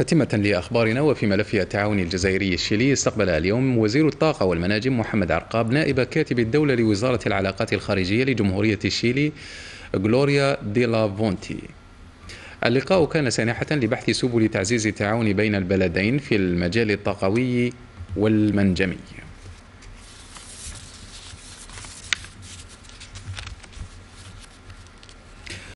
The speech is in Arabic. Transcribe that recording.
تتمة لأخبارنا وفي ملف التعاون الجزائري الشيلي استقبل اليوم وزير الطاقة والمناجم محمد عرقاب نائب كاتب الدولة لوزارة العلاقات الخارجية لجمهورية الشيلي غلوريا دي فونتي اللقاء كان سانحة لبحث سبل تعزيز التعاون بين البلدين في المجال الطاقوي والمنجمي